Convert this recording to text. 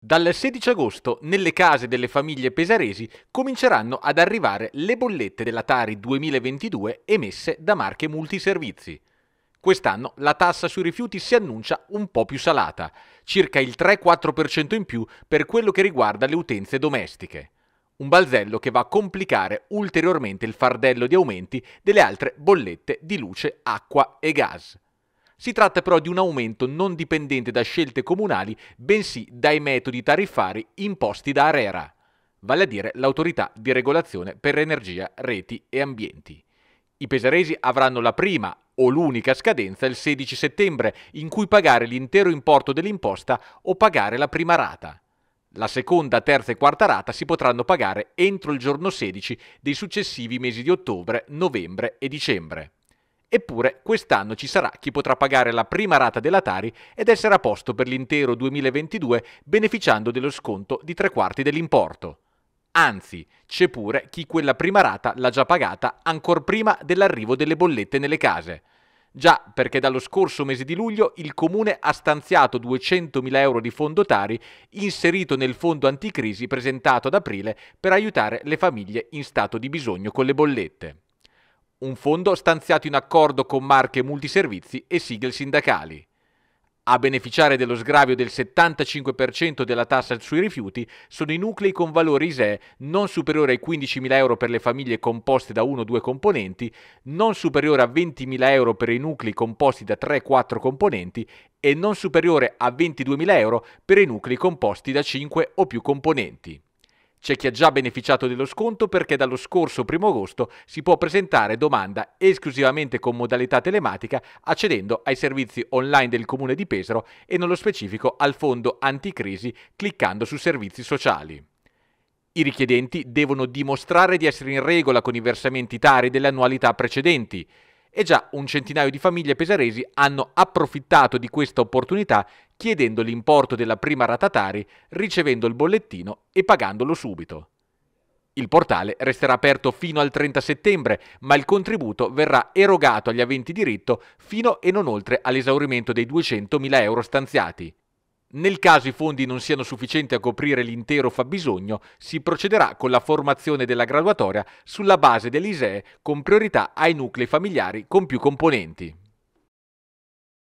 Dal 16 agosto nelle case delle famiglie pesaresi cominceranno ad arrivare le bollette della Tari 2022 emesse da marche multiservizi. Quest'anno la tassa sui rifiuti si annuncia un po' più salata, circa il 3-4% in più per quello che riguarda le utenze domestiche. Un balzello che va a complicare ulteriormente il fardello di aumenti delle altre bollette di luce, acqua e gas. Si tratta però di un aumento non dipendente da scelte comunali, bensì dai metodi tariffari imposti da Arera, vale a dire l'autorità di regolazione per energia, reti e ambienti. I pesaresi avranno la prima o l'unica scadenza il 16 settembre in cui pagare l'intero importo dell'imposta o pagare la prima rata. La seconda, terza e quarta rata si potranno pagare entro il giorno 16 dei successivi mesi di ottobre, novembre e dicembre. Eppure quest'anno ci sarà chi potrà pagare la prima rata della Tari ed essere a posto per l'intero 2022 beneficiando dello sconto di tre quarti dell'importo. Anzi, c'è pure chi quella prima rata l'ha già pagata ancor prima dell'arrivo delle bollette nelle case. Già, perché dallo scorso mese di luglio il comune ha stanziato 200.000 euro di fondo Tari inserito nel fondo anticrisi presentato ad aprile per aiutare le famiglie in stato di bisogno con le bollette un fondo stanziato in accordo con marche multiservizi e sigle sindacali. A beneficiare dello sgravio del 75% della tassa sui rifiuti sono i nuclei con valore ISEE non superiore ai 15.000 euro per le famiglie composte da 1 o 2 componenti, non superiore a 20.000 euro per i nuclei composti da 3-4 componenti e non superiore a 22.000 euro per i nuclei composti da 5 o più componenti. C'è chi ha già beneficiato dello sconto perché dallo scorso 1 agosto si può presentare domanda esclusivamente con modalità telematica accedendo ai servizi online del Comune di Pesaro e nello specifico al fondo anticrisi cliccando su servizi sociali. I richiedenti devono dimostrare di essere in regola con i versamenti tari delle annualità precedenti, e già un centinaio di famiglie pesaresi hanno approfittato di questa opportunità chiedendo l'importo della prima ratatari, ricevendo il bollettino e pagandolo subito. Il portale resterà aperto fino al 30 settembre, ma il contributo verrà erogato agli aventi diritto fino e non oltre all'esaurimento dei 200.000 euro stanziati. Nel caso i fondi non siano sufficienti a coprire l'intero fabbisogno, si procederà con la formazione della graduatoria sulla base dell'ISEE con priorità ai nuclei familiari con più componenti.